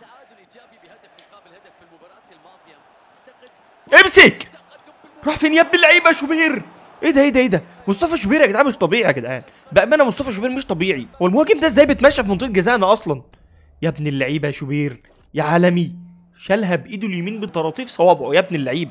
تعادل ايجابي بهدف مقابل هدف في المباراه الماضيه اعتقد امسك راح فين يا ابن اللعيبه شوبير ايه ده ايه ده ايه ده مصطفى شوبير يا جدعان مش طبيعي يا جدعان بامانه مصطفى شوبير مش طبيعي هو المهاجم ده ازاي بيتمشى في منطقه جزائنا اصلا يا ابن اللعيبه يا شوبير يا عالمي شالها بايده اليمين بطراطيف صوابعه يا ابن اللعيبه